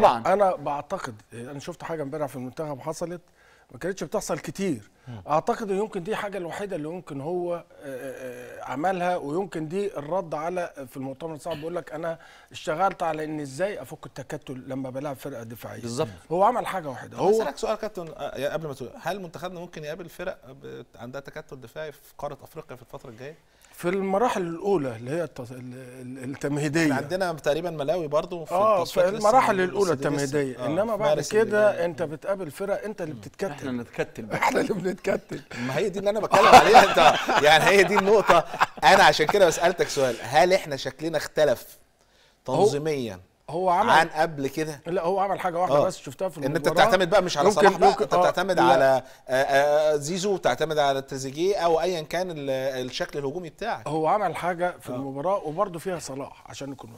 طبعا انا بعتقد انا شفت حاجه امبارح في المنتخب حصلت ما كانتش بتحصل كتير اعتقد ان يمكن دي حاجه الوحيده اللي يمكن هو آه، آه، عملها ويمكن دي الرد على في المؤتمر الصحفي بيقول لك انا اشتغلت على ان ازاي افك التكتل لما بلعب فرقه دفاعيه بالظبط هو عمل حاجه واحده هو اسالك سؤال كابتن آه، قبل ما تقول هل منتخبنا ممكن يقابل فرق عندها تكتل دفاعي في قاره افريقيا في الفتره الجايه في المراحل الاولى اللي هي التمهيديه عندنا تقريبا ملاوي برضو في اه في المراحل الاولى التمهيديه آه انما بعد كده انت بتقابل فرق انت اللي بتتكتل احنا نتكتل احنا اللي بنتكتل ما هي دي اللي انا بتكلم عليها انت يعني هي دي النقطه انا عشان كده بسالتك سؤال هل احنا شكلنا اختلف تنظيميا هو عمل عن قبل كده لا هو عمل حاجه واحده أوه. بس شفتها في المباراه ان انت بتعتمد بقى مش على صلاح بقى ممكن انت آه، بتعتمد على آه، آه، زيزو بتعتمد على تريزيجيه او ايا كان الشكل الهجومي بتاعك هو عمل حاجه في أوه. المباراه وبرده فيها صلاح عشان نكون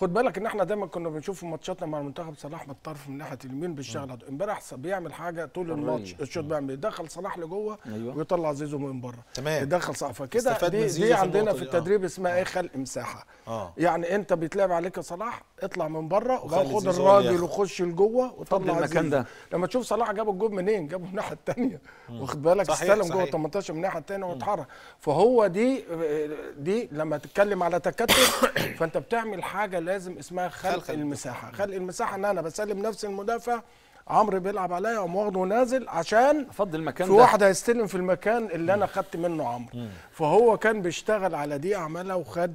خد بالك ان احنا دايما كنا بنشوف ماتشاتنا مع المنتخب صلاح متطرف من ناحيه اليمين بيشتغل امبارح بيعمل حاجه طول الماتش الشوط بيعمل يدخل إيه؟ صلاح لجوه أيوة. ويطلع زيزو من بره تمام يدخل صلاح فكده دي, دي عندنا في, في التدريب آه. اسمها ايه خلق مساحه آه. يعني انت بيتلعب عليك صلاح اطلع من بره وخد الراجل وخش لجوه وطلع المكان ده لما تشوف صلاح جاب الجول منين جابه من الناحيه الثانيه واخد بالك استلم جوه 18 من الناحيه الثانيه واتحرك فهو دي دي لما تتكلم على تكتل فانت بتعمل حاجه لازم اسمها خلق, خلق المساحه خلق المساحه ان انا بسلم نفس المدافع عمرو بيلعب عليا اقوم واخده نازل عشان افضل المكان في واحد هيستلم في المكان اللي انا خدت منه عمرو فهو كان بيشتغل على دي عملها وخد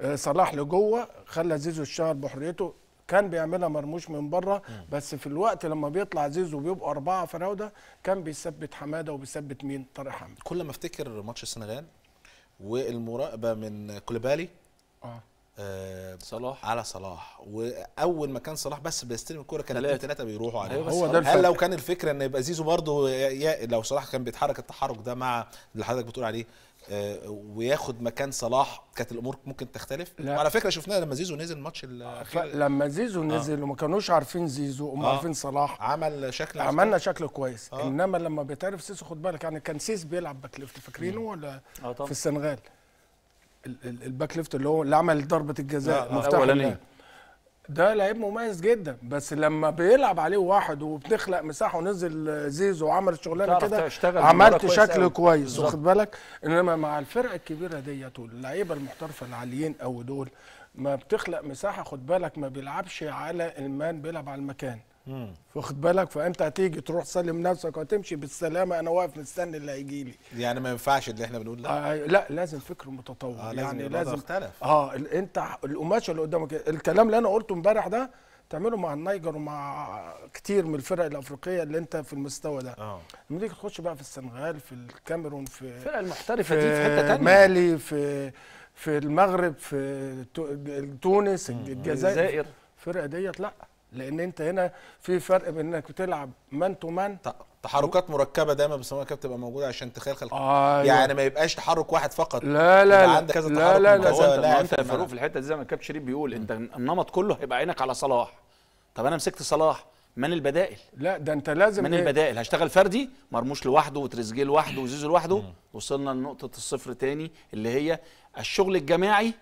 آه، صلاح لجوه خلى زيزو الشهر بحريته كان بيعملها مرموش من بره بس في الوقت لما بيطلع زيزو بيبقى اربعه فراوده كان بيثبت حماده وبيثبت مين طارق حمد كل ما افتكر ماتش السنغال والمراقبه من كوليبالي آه. آه، صلاح على صلاح واول ما كان صلاح بس بيستلم الكوره كان الاثنين ثلاثه بيروحوا عليه أيوة هو ده هل لو كان الفكره ان يبقى زيزو برضه لو صلاح كان بيتحرك التحرك ده مع اللي حضرتك بتقول عليه آه، وياخد مكان صلاح كانت الامور ممكن تختلف لا. وعلى فكره شفناها لما زيزو نزل الماتش آه، لما زيزو نزل آه. وما كانوش عارفين زيزو وما آه. عارفين صلاح عمل شكل عملنا شكل كويس آه. انما لما بيتعرف سيسو خد بالك يعني كان سيس بيلعب باك ليفت فاكرينه ولا آه في السنغال الباك ليفت اللي هو اللي عمل ضربه الجزاء مفتاح ده لعيب مميز جدا بس لما بيلعب عليه واحد وبتخلق مساحه ونزل زيزو وعمل الشغلانه كده عملت شكل كويس واخد بالك انما مع الفرق الكبيره ديت واللعيبه المحترفه العاليين قوي دول ما بتخلق مساحه خد بالك ما بيلعبش على المان بيلعب على المكان واخد بالك فانت هتيجي تروح تسلم نفسك وتمشي بالسلامه انا واقف مستني اللي هيجي لي يعني ما ينفعش اللي احنا بنقول لا آه،, آه لا لازم فكر متطور آه لازم يعني لازم اختلف اه انت القماشه اللي قدامك الكلام اللي انا قلته امبارح ده تعمله مع النيجر ومع كتير من الفرق الافريقيه اللي انت في المستوى ده اه لما تيجي تخش بقى في السنغال في الكاميرون في الفرق المحترفه دي في حته ثانيه مالي في في المغرب في تونس الجزائر الجزائر الفرقه ديت لا لان انت هنا في فرق بين انك بتلعب مان تو مان تحركات مركبه دايما بيسموها كده بتبقى موجوده عشان تخيل خلق آه يعني أيوة. ما يبقاش تحرك واحد فقط لا لا لا عندك كذا لا لا لا لا انت يا فاروق في الحته دي زي ما الكابتن شريف بيقول انت النمط كله هيبقى عينك على صلاح طب انا مسكت صلاح من البدائل لا ده انت لازم من البدائل هشتغل فردي مرموش لوحده وتريزيجيه لوحده وزيزو لوحده وصلنا لنقطه الصفر تاني اللي هي الشغل الجماعي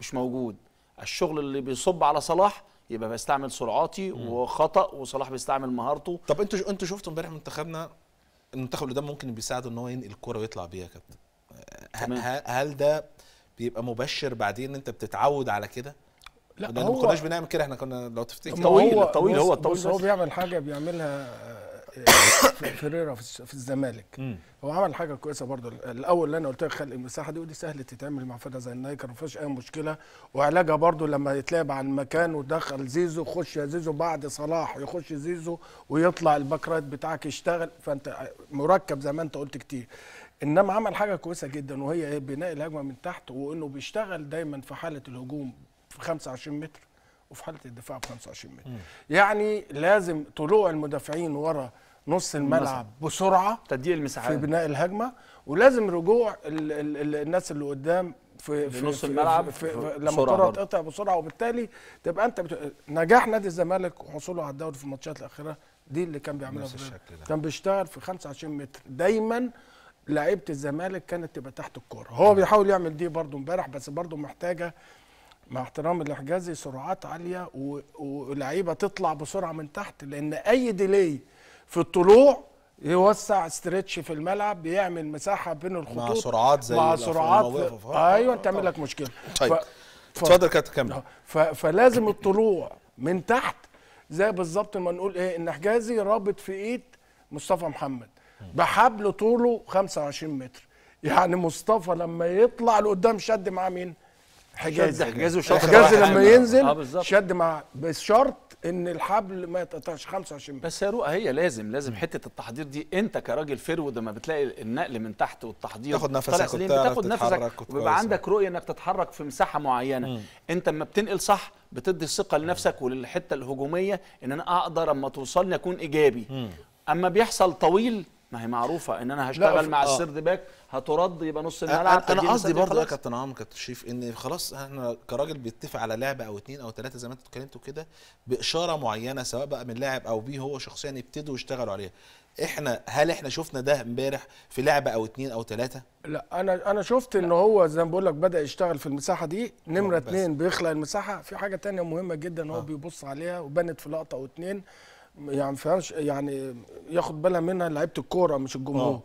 مش موجود الشغل اللي بيصب على صلاح يبقى بستعمل سرعاتي وخطا وصلاح بيستعمل مهارته طب انتوا انتوا شفتوا امبارح منتخبنا المنتخب اللي ده ممكن بيساعده ان هو ينقل الكوره ويطلع بيها يا كابتن هل ده بيبقى مبشر بعدين ان انت بتتعود على كده لا ما كناش بنعمل كده احنا كنا لو تفتكر طويل طويل هو الطويل هو بيعمل حاجه بيعملها فيريرا في الزمالك هو عمل حاجه كويسه برضو الاول اللي انا قلت لك خلق المساحه دي ودي سهل تتعمل مع فرقه زي النايكر ما فيهاش اي مشكله وعلاجها برضو لما يتلعب عن مكان ودخل زيزو خش يا زيزو بعد صلاح يخش زيزو ويطلع الباك رايت بتاعك يشتغل فانت مركب زي ما انت قلت كتير انما عمل حاجه كويسه جدا وهي ايه بناء الهجمه من تحت وانه بيشتغل دايما في حاله الهجوم في 25 متر وفي حاله الدفاع ب 25 متر يعني لازم طلوع المدافعين ورا نص الملعب بسرعه تضييق المساحات في بناء الهجمه ولازم رجوع الـ الـ الـ الناس اللي قدام في, في نص الملعب في في لما الكره تقطع بسرعه وبالتالي تبقى انت بت... نجاح نادي الزمالك وحصوله على الدوري في الماتشات الاخيره دي اللي كان بيعملها في الشكل ده. كان بيشتغل في 25 متر دايما لعيبه الزمالك كانت تبقى تحت الكوره هو بيحاول يعمل دي برده امبارح بس برده محتاجه مع احترامي لحجازي سرعات عاليه ولعيبه تطلع بسرعه من تحت لان اي ديلي في الطلوع يوسع استرتش في الملعب بيعمل مساحه بين الخطوط مع سرعات زي مع سرعات ايوه تعمل لك مشكله طيب اتفضل ف... كابتن كمل ف... فلازم الطلوع من تحت زي بالظبط ما نقول ايه ان حجازي رابط في ايد مصطفى محمد بحبل طوله 25 متر يعني مصطفى لما يطلع لقدام شد مع مين؟ حجاز حجاز حجازي حجاز لما آه، ينزل آه شد مع بشرط ان الحبل ما يتقطعش 25 بس يا رؤى هي لازم لازم حته التحضير دي انت كراجل فرود لما بتلاقي النقل من تحت والتحضير تاخد نفسك تاخد نفسك وبيبقى عندك رؤيه انك تتحرك في مساحه معينه مم. انت لما بتنقل صح بتدي الثقه لنفسك وللحته الهجوميه ان انا اقدر اما توصلني اكون ايجابي مم. اما بيحصل طويل ما هي معروفه ان انا هشتغل مع آه. السرد باك هترد يبقى نص الملعب انا قصدي برضه يا كابتن عمرو كابتن شريف ان خلاص احنا كراجل بيتفق على لعبه او اتنين او ثلاثه زي ما انتوا اتكلمتوا كده باشاره معينه سواء بقى من لاعب او بيه هو شخصيا يبتدوا يشتغلوا عليها احنا هل احنا شفنا ده امبارح في لعبه او اتنين او ثلاثه لا انا انا شفت ان هو زي ما بقول لك بدا يشتغل في المساحه دي نمره اتنين بيخلق المساحه في حاجه تانية مهمه جدا هو آه. بيبص عليها وبنت في لقطه او اتنين يعني فيهاش يعني ياخد بالها منها لعيبه الكوره مش الجمهور أوه.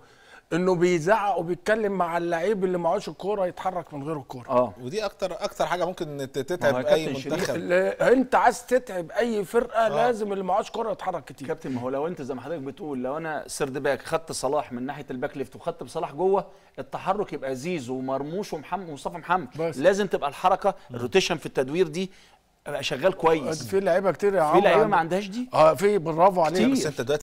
انه بيزعق وبيتكلم مع اللعيب اللي معهوش الكوره يتحرك من غير الكوره اه ودي اكتر اكتر حاجه ممكن تتعب اي منتخب انت عايز تتعب اي فرقه أوه. لازم اللي معهوش كوره يتحرك كتير كابتن ما هو لو انت زي ما حضرتك بتقول لو انا سرد باك خدت صلاح من ناحيه الباك ليفت وخدت بصلاح جوه التحرك يبقى زيزو ومرموش ومحمد ومصطفى محمد بس. لازم تبقى الحركه الروتيشن في التدوير دي ابقى شغال كويس في لعيبه كتير يا عمرو في لعيبه ما عندهاش دي اه في برافو عليك بس انت دلوقتي